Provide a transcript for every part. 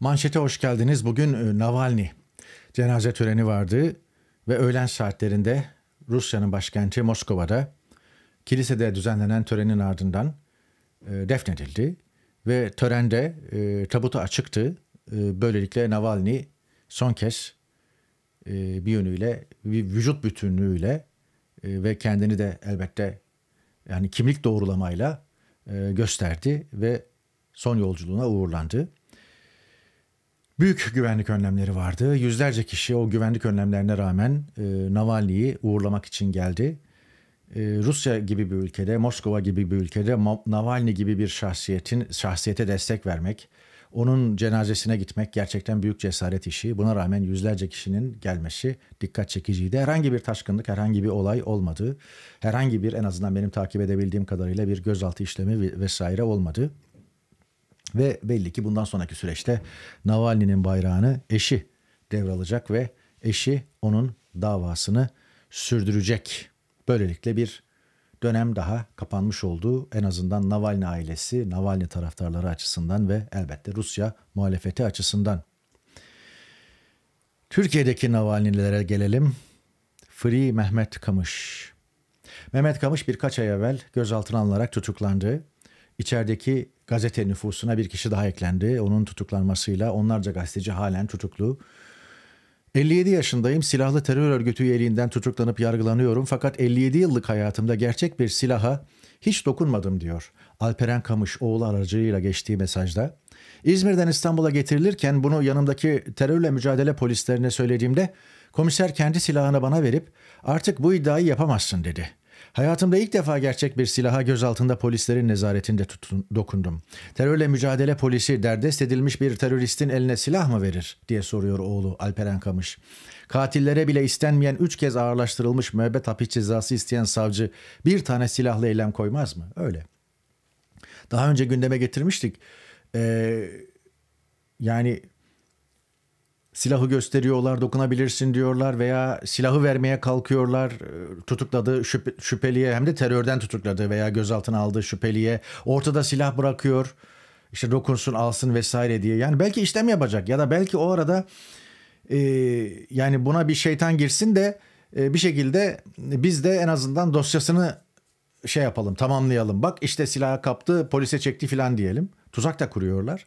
Manşete hoş geldiniz. Bugün e, Navalny cenaze töreni vardı ve öğlen saatlerinde Rusya'nın başkenti Moskova'da kilisede düzenlenen törenin ardından e, defnedildi ve törende e, tabutu açıktı. Böylelikle Navalny son kez bir yönüyle, bir vücut bütünlüğüyle ve kendini de elbette yani kimlik doğrulamayla gösterdi ve son yolculuğuna uğurlandı. Büyük güvenlik önlemleri vardı. Yüzlerce kişi o güvenlik önlemlerine rağmen e, Navalny'yi uğurlamak için geldi. E, Rusya gibi bir ülkede, Moskova gibi bir ülkede Navalny gibi bir şahsiyetin şahsiyete destek vermek, onun cenazesine gitmek gerçekten büyük cesaret işi. Buna rağmen yüzlerce kişinin gelmesi dikkat çekiciydi. Herhangi bir taşkınlık, herhangi bir olay olmadı. Herhangi bir en azından benim takip edebildiğim kadarıyla bir gözaltı işlemi vesaire olmadı. Ve belli ki bundan sonraki süreçte Navalny'nin bayrağını eşi devralacak ve eşi onun davasını sürdürecek. Böylelikle bir dönem daha kapanmış olduğu En azından Navalny ailesi, Navalny taraftarları açısından ve elbette Rusya muhalefeti açısından. Türkiye'deki Navalnylere gelelim. Free Mehmet Kamış. Mehmet Kamış birkaç ay evvel gözaltına alınarak tutuklandı. İçerideki gazete nüfusuna bir kişi daha eklendi. Onun tutuklanmasıyla onlarca gazeteci halen tutuklu. 57 yaşındayım. Silahlı terör örgütü üyeliğinden tutuklanıp yargılanıyorum. Fakat 57 yıllık hayatımda gerçek bir silaha hiç dokunmadım diyor. Alperen Kamış oğlu aracılığıyla geçtiği mesajda. İzmir'den İstanbul'a getirilirken bunu yanımdaki terörle mücadele polislerine söylediğimde komiser kendi silahını bana verip artık bu iddiayı yapamazsın dedi. Hayatımda ilk defa gerçek bir silaha gözaltında polislerin nezaretinde tutun, dokundum. Terörle mücadele polisi derdest edilmiş bir teröristin eline silah mı verir diye soruyor oğlu Alperen Kamış. Katillere bile istenmeyen üç kez ağırlaştırılmış müebbet hapis cezası isteyen savcı bir tane silahlı eylem koymaz mı? Öyle. Daha önce gündeme getirmiştik. Ee, yani silahı gösteriyorlar, dokunabilirsin diyorlar veya silahı vermeye kalkıyorlar. E, tutukladığı şüphe, şüpheliye hem de terörden tutukladığı veya gözaltına aldığı şüpheliye ortada silah bırakıyor. İşte dokunsun, alsın vesaire diye. Yani belki işlem yapacak ya da belki o arada e, yani buna bir şeytan girsin de e, bir şekilde biz de en azından dosyasını şey yapalım, tamamlayalım. Bak işte silahı kaptı, polise çekti filan diyelim. Tuzak da kuruyorlar.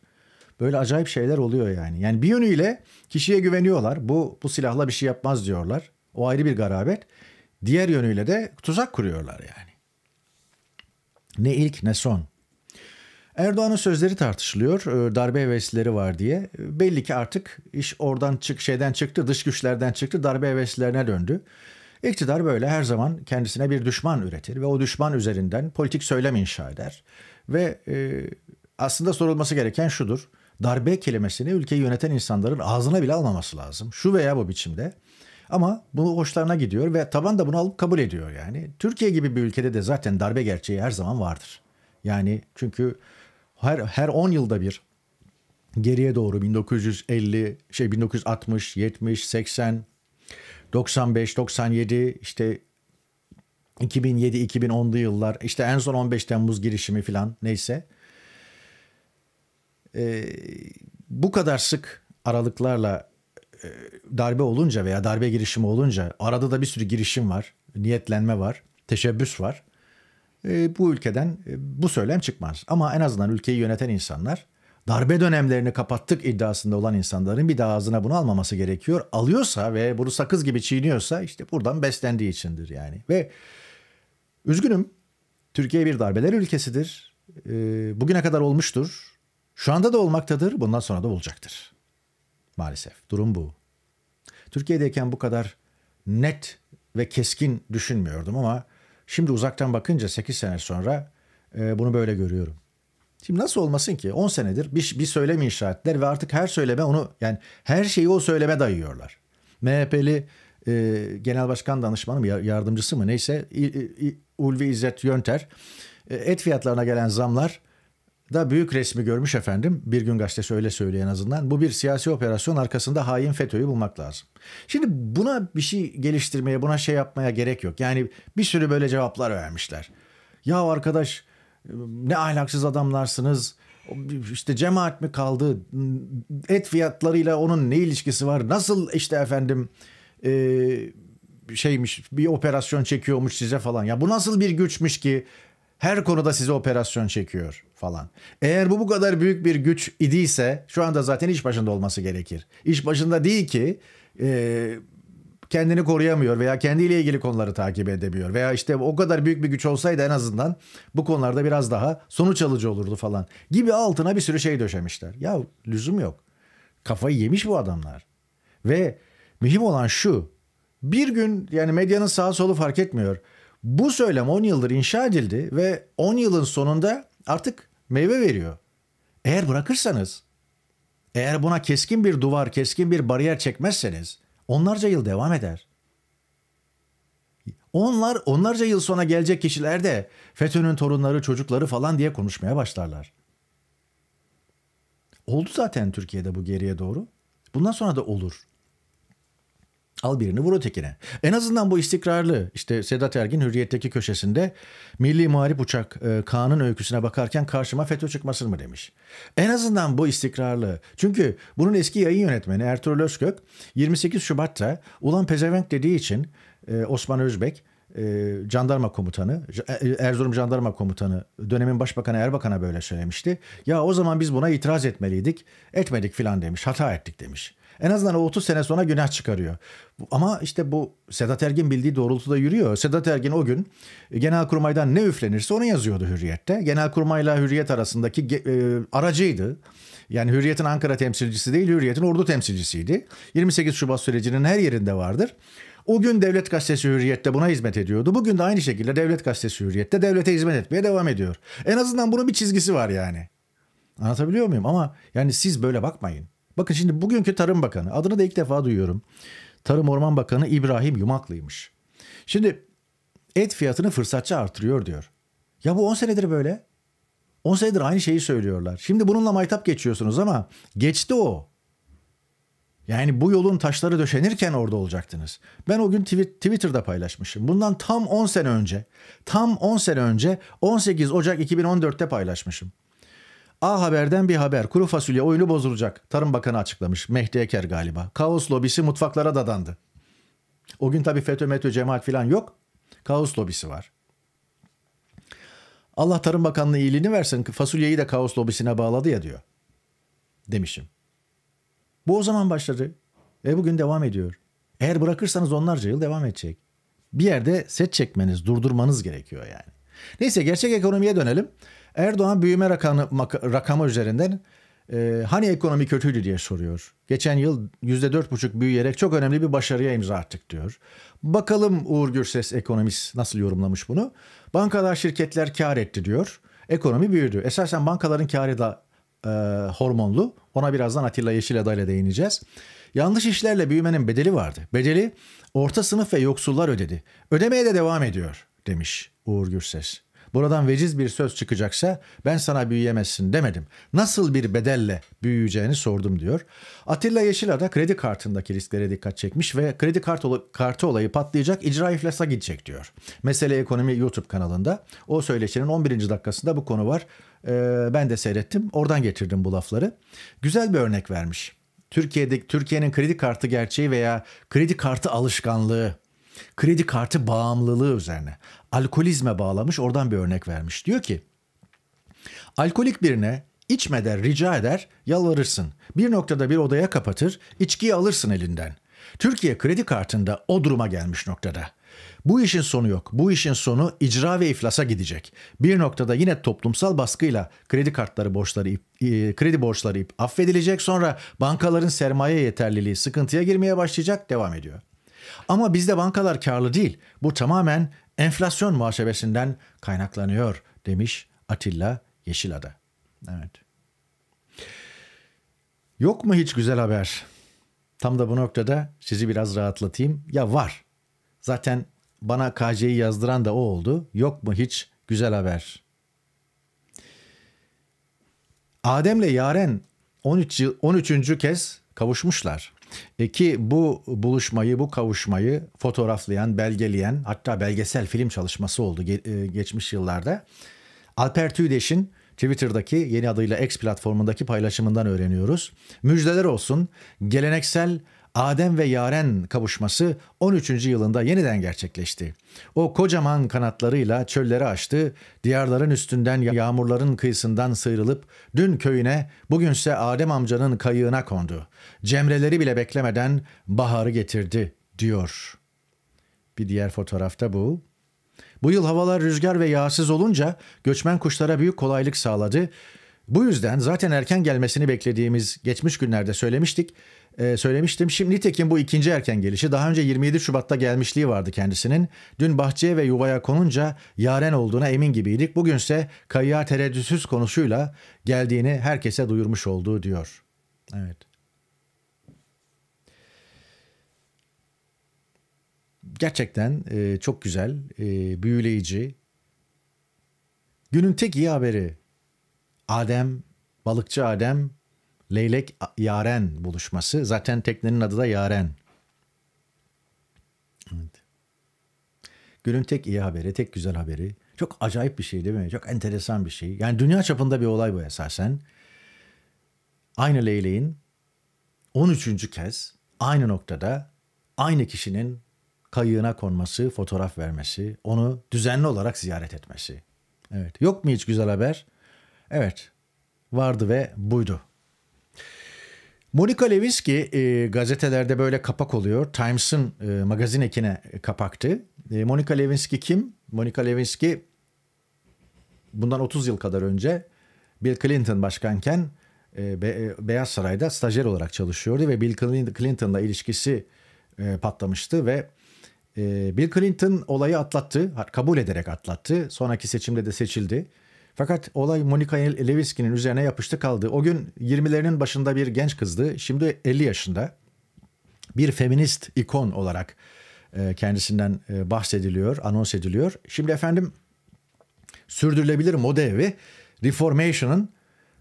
Böyle acayip şeyler oluyor yani. Yani bir yönüyle kişiye güveniyorlar. Bu bu silahla bir şey yapmaz diyorlar. O ayrı bir garabet. Diğer yönüyle de tuzak kuruyorlar yani. Ne ilk ne son. Erdoğan'ın sözleri tartışılıyor. Ee, darbe hevesleri var diye. Ee, belli ki artık iş oradan çık şeyden çıktı, dış güçlerden çıktı, darbe heveslerine döndü. İktidar böyle her zaman kendisine bir düşman üretir ve o düşman üzerinden politik söylem inşa eder. Ve e, aslında sorulması gereken şudur darbe kelimesini ülkeyi yöneten insanların ağzına bile almaması lazım. Şu veya bu biçimde. Ama bu hoşlarına gidiyor ve taban da bunu alıp kabul ediyor yani. Türkiye gibi bir ülkede de zaten darbe gerçeği her zaman vardır. Yani çünkü her her 10 yılda bir geriye doğru 1950 şey 1960 70 80 95 97 işte 2007 2010'lu yıllar işte en son 15 Temmuz girişimi filan neyse e, bu kadar sık aralıklarla e, darbe olunca veya darbe girişimi olunca arada da bir sürü girişim var, niyetlenme var, teşebbüs var. E, bu ülkeden e, bu söylem çıkmaz. Ama en azından ülkeyi yöneten insanlar darbe dönemlerini kapattık iddiasında olan insanların bir daha ağzına bunu almaması gerekiyor. Alıyorsa ve bunu sakız gibi çiğniyorsa işte buradan beslendiği içindir yani. Ve üzgünüm Türkiye bir darbeler ülkesidir. E, bugüne kadar olmuştur şu anda da olmaktadır, bundan sonra da olacaktır. Maalesef durum bu. Türkiye'deyken bu kadar net ve keskin düşünmüyordum ama şimdi uzaktan bakınca 8 sene sonra e, bunu böyle görüyorum. Şimdi nasıl olmasın ki 10 senedir bir, bir söylem inşa ettiler ve artık her söyleme onu yani her şeyi o söyleme dayıyorlar. MHP'li e, genel başkan danışmanı mı yardımcısı mı neyse İ, İ, Ulvi İzzet Yönter e, et fiyatlarına gelen zamlar da büyük resmi görmüş efendim. Bir gün gazetesi öyle söylüyor en azından. Bu bir siyasi operasyon arkasında hain FETÖ'yü bulmak lazım. Şimdi buna bir şey geliştirmeye, buna şey yapmaya gerek yok. Yani bir sürü böyle cevaplar vermişler. Ya arkadaş ne ahlaksız adamlarsınız. İşte cemaat mi kaldı? Et fiyatlarıyla onun ne ilişkisi var? Nasıl işte efendim e, şeymiş bir operasyon çekiyormuş size falan. Ya bu nasıl bir güçmüş ki her konuda size operasyon çekiyor falan. Eğer bu bu kadar büyük bir güç idiyse şu anda zaten iş başında olması gerekir. İş başında değil ki e, kendini koruyamıyor veya kendiyle ilgili konuları takip edemiyor. Veya işte o kadar büyük bir güç olsaydı en azından bu konularda biraz daha sonuç alıcı olurdu falan gibi altına bir sürü şey döşemişler. Ya lüzum yok. Kafayı yemiş bu adamlar. Ve mühim olan şu. Bir gün yani medyanın sağ solu fark etmiyor. Bu söylem 10 yıldır inşa edildi ve 10 yılın sonunda artık meyve veriyor. Eğer bırakırsanız, eğer buna keskin bir duvar, keskin bir bariyer çekmezseniz onlarca yıl devam eder. Onlar onlarca yıl sonra gelecek kişiler de FETÖ'nün torunları, çocukları falan diye konuşmaya başlarlar. Oldu zaten Türkiye'de bu geriye doğru. Bundan sonra da olur. Al birini vur ötekine. En azından bu istikrarlı. işte Sedat Ergin Hürriyet'teki köşesinde Milli Muharip Uçak e, Kaan'ın öyküsüne bakarken karşıma FETÖ çıkmasın mı demiş. En azından bu istikrarlı. Çünkü bunun eski yayın yönetmeni Ertuğrul Özkök 28 Şubat'ta ulan pezevenk dediği için e, Osman Özbek e, jandarma komutanı, e, Erzurum jandarma komutanı dönemin başbakanı Erbakan'a böyle söylemişti. Ya o zaman biz buna itiraz etmeliydik, etmedik filan demiş, hata ettik demiş. En azından o 30 sene sonra günah çıkarıyor. Ama işte bu Sedat Ergin bildiği doğrultuda yürüyor. Sedat Ergin o gün e, Genelkurmay'dan ne üflenirse onu yazıyordu Hürriyet'te. Genelkurmay'la Hürriyet arasındaki e, aracıydı. Yani Hürriyet'in Ankara temsilcisi değil, Hürriyet'in Ordu temsilcisiydi. 28 Şubat sürecinin her yerinde vardır. O gün Devlet Gazetesi Hürriyet'te buna hizmet ediyordu. Bugün de aynı şekilde Devlet Gazetesi Hürriyet'te devlete hizmet etmeye devam ediyor. En azından bunun bir çizgisi var yani. Anlatabiliyor muyum? Ama yani siz böyle bakmayın. Bakın şimdi bugünkü Tarım Bakanı adını da ilk defa duyuyorum. Tarım Orman Bakanı İbrahim Yumaklı'ymış. Şimdi et fiyatını fırsatçı artırıyor diyor. Ya bu 10 senedir böyle. 10 senedir aynı şeyi söylüyorlar. Şimdi bununla maytap geçiyorsunuz ama geçti o. Yani bu yolun taşları döşenirken orada olacaktınız. Ben o gün Twitter'da paylaşmışım. Bundan tam 10 sene önce, tam 10 sene önce 18 Ocak 2014'te paylaşmışım. A Haber'den bir haber. Kuru fasulye oyunu bozulacak. Tarım Bakanı açıklamış. Mehdi Eker galiba. Kaos lobisi mutfaklara dadandı. O gün tabii FETÖ, METÖ, Cemaat falan yok. Kaos lobisi var. Allah Tarım Bakanlığı iyiliğini versin. Fasulyeyi de kaos lobisine bağladı ya diyor. Demişim. Bu o zaman başladı. Ve bugün devam ediyor. Eğer bırakırsanız onlarca yıl devam edecek. Bir yerde set çekmeniz, durdurmanız gerekiyor yani. Neyse gerçek ekonomiye dönelim. Erdoğan büyüme rakamı, rakamı üzerinden e, hani ekonomi kötüydü diye soruyor. Geçen yıl %4,5 büyüyerek çok önemli bir başarıya imza attık diyor. Bakalım Uğur Gürses ekonomist nasıl yorumlamış bunu. Bankalar şirketler kar etti diyor. Ekonomi büyüdü. Esasen bankaların karı da e, hormonlu. Ona birazdan Atilla Yeşilada ile değineceğiz. Yanlış işlerle büyümenin bedeli vardı. Bedeli orta sınıf ve yoksullar ödedi. Ödemeye de devam ediyor demiş Uğur Gürses buradan veciz bir söz çıkacaksa ben sana büyüyemezsin demedim. Nasıl bir bedelle büyüyeceğini sordum diyor. Atilla Yeşilada kredi kartındaki risklere dikkat çekmiş ve kredi kart ola, kartı olayı patlayacak icra iflasa gidecek diyor. Mesele Ekonomi YouTube kanalında o söyleşinin 11. dakikasında bu konu var. Ee, ben de seyrettim oradan getirdim bu lafları. Güzel bir örnek vermiş. Türkiye'de Türkiye'nin kredi kartı gerçeği veya kredi kartı alışkanlığı Kredi kartı bağımlılığı üzerine. Alkolizme bağlamış oradan bir örnek vermiş. Diyor ki alkolik birine içme rica eder yalvarırsın. Bir noktada bir odaya kapatır içkiyi alırsın elinden. Türkiye kredi kartında o duruma gelmiş noktada. Bu işin sonu yok. Bu işin sonu icra ve iflasa gidecek. Bir noktada yine toplumsal baskıyla kredi kartları borçları ip, e, kredi borçları ip affedilecek. Sonra bankaların sermaye yeterliliği sıkıntıya girmeye başlayacak, devam ediyor. Ama bizde bankalar karlı değil. Bu tamamen enflasyon muhasebesinden kaynaklanıyor demiş Atilla Yeşilada. Evet. Yok mu hiç güzel haber? Tam da bu noktada sizi biraz rahatlatayım. Ya var. Zaten bana KC'yi yazdıran da o oldu. Yok mu hiç güzel haber? Adem'le Yaren 13 13. kez kavuşmuşlar. E, ki bu buluşmayı, bu kavuşmayı fotoğraflayan, belgeleyen hatta belgesel film çalışması oldu e, geçmiş yıllarda. Alper Tüydeş'in Twitter'daki yeni adıyla X platformundaki paylaşımından öğreniyoruz. Müjdeler olsun. Geleneksel Adem ve Yaren kavuşması 13. yılında yeniden gerçekleşti. O kocaman kanatlarıyla çölleri aştı, diyarların üstünden yağmurların kıyısından sıyrılıp dün köyüne, bugünse Adem amcanın kayığına kondu. Cemreleri bile beklemeden baharı getirdi diyor. Bir diğer fotoğrafta bu. Bu yıl havalar rüzgar ve yağsız olunca göçmen kuşlara büyük kolaylık sağladı. Bu yüzden zaten erken gelmesini beklediğimiz geçmiş günlerde söylemiştik. E, söylemiştim. Şimdi tekin bu ikinci erken gelişi. Daha önce 27 Şubat'ta gelmişliği vardı kendisinin. Dün bahçeye ve yuvaya konunca yaren olduğuna emin gibiydik. Bugünse kayığa tereddütsüz konuşuyla geldiğini herkese duyurmuş olduğu diyor. Evet. Gerçekten e, çok güzel, e, büyüleyici. Günün tek iyi haberi Adem, balıkçı Adem, leylek Yaren buluşması. Zaten teknenin adı da Yaren. Evet. Günün tek iyi haberi, tek güzel haberi. Çok acayip bir şey değil mi? Çok enteresan bir şey. Yani dünya çapında bir olay bu esasen. Aynı leyleğin 13. kez aynı noktada aynı kişinin kayığına konması, fotoğraf vermesi, onu düzenli olarak ziyaret etmesi. Evet. Yok mu hiç güzel haber? Evet vardı ve buydu. Monica Lewinsky e, gazetelerde böyle kapak oluyor. Times'ın e, magazin ekine kapaktı. E, Monica Lewinsky kim? Monica Lewinsky bundan 30 yıl kadar önce Bill Clinton başkanken e, Be- e, Beyaz Saray'da stajyer olarak çalışıyordu ve Bill Clinton'la ilişkisi e, patlamıştı ve e, Bill Clinton olayı atlattı, kabul ederek atlattı. Sonraki seçimde de seçildi. Fakat olay Monica Lewinsky'nin üzerine yapıştı kaldı. O gün 20'lerinin başında bir genç kızdı. Şimdi 50 yaşında. Bir feminist ikon olarak e, kendisinden e, bahsediliyor, anons ediliyor. Şimdi efendim sürdürülebilir moda evi Reformation'ın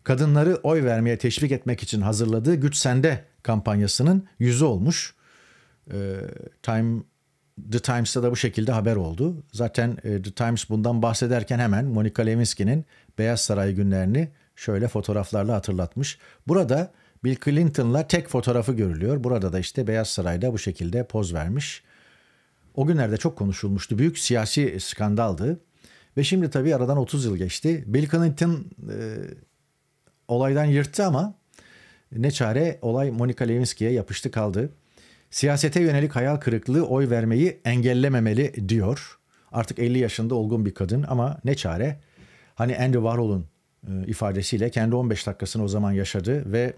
kadınları oy vermeye teşvik etmek için hazırladığı Güç Sende kampanyasının yüzü olmuş. E, Time The Times'ta da bu şekilde haber oldu. Zaten e, The Times bundan bahsederken hemen Monica Lewinsky'nin Beyaz Saray günlerini şöyle fotoğraflarla hatırlatmış. Burada Bill Clinton'la tek fotoğrafı görülüyor. Burada da işte Beyaz Saray'da bu şekilde poz vermiş. O günlerde çok konuşulmuştu. Büyük siyasi skandaldı. Ve şimdi tabii aradan 30 yıl geçti. Bill Clinton e, olaydan yırttı ama ne çare olay Monica Lewinsky'ye yapıştı kaldı. Siyasete yönelik hayal kırıklığı oy vermeyi engellememeli diyor. Artık 50 yaşında olgun bir kadın ama ne çare. Hani Andy Warhol'un e, ifadesiyle kendi 15 dakikasını o zaman yaşadı ve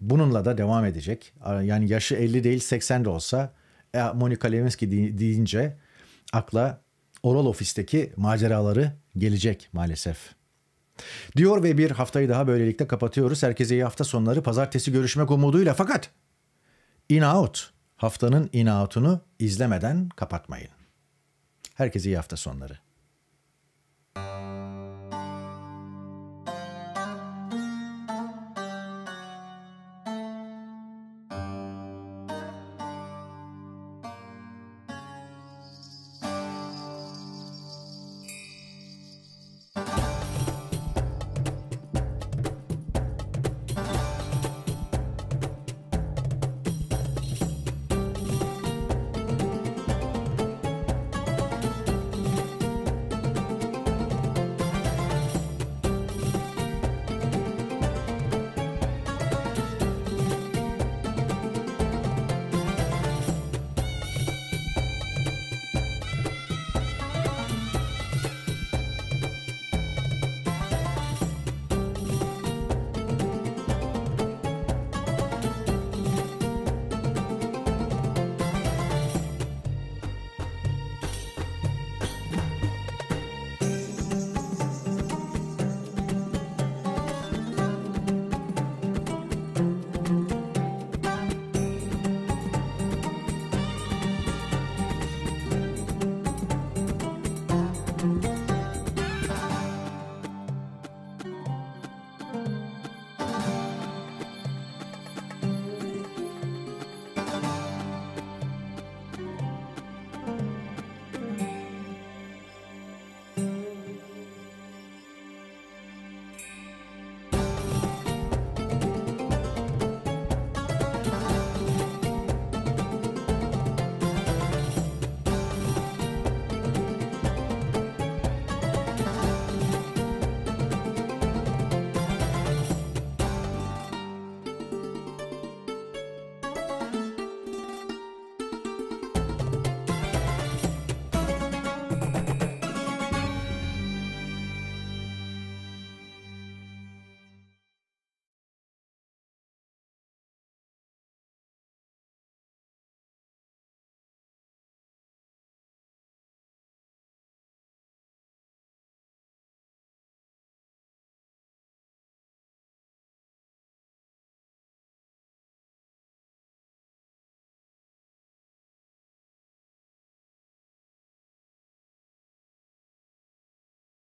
bununla da devam edecek. Yani yaşı 50 değil 80 de olsa e, Monica Lewinsky deyince akla oral ofisteki maceraları gelecek maalesef. Diyor ve bir haftayı daha böylelikle kapatıyoruz. Herkese iyi hafta sonları. Pazartesi görüşmek umuduyla fakat In Out haftanın in out'unu izlemeden kapatmayın. Herkese iyi hafta sonları.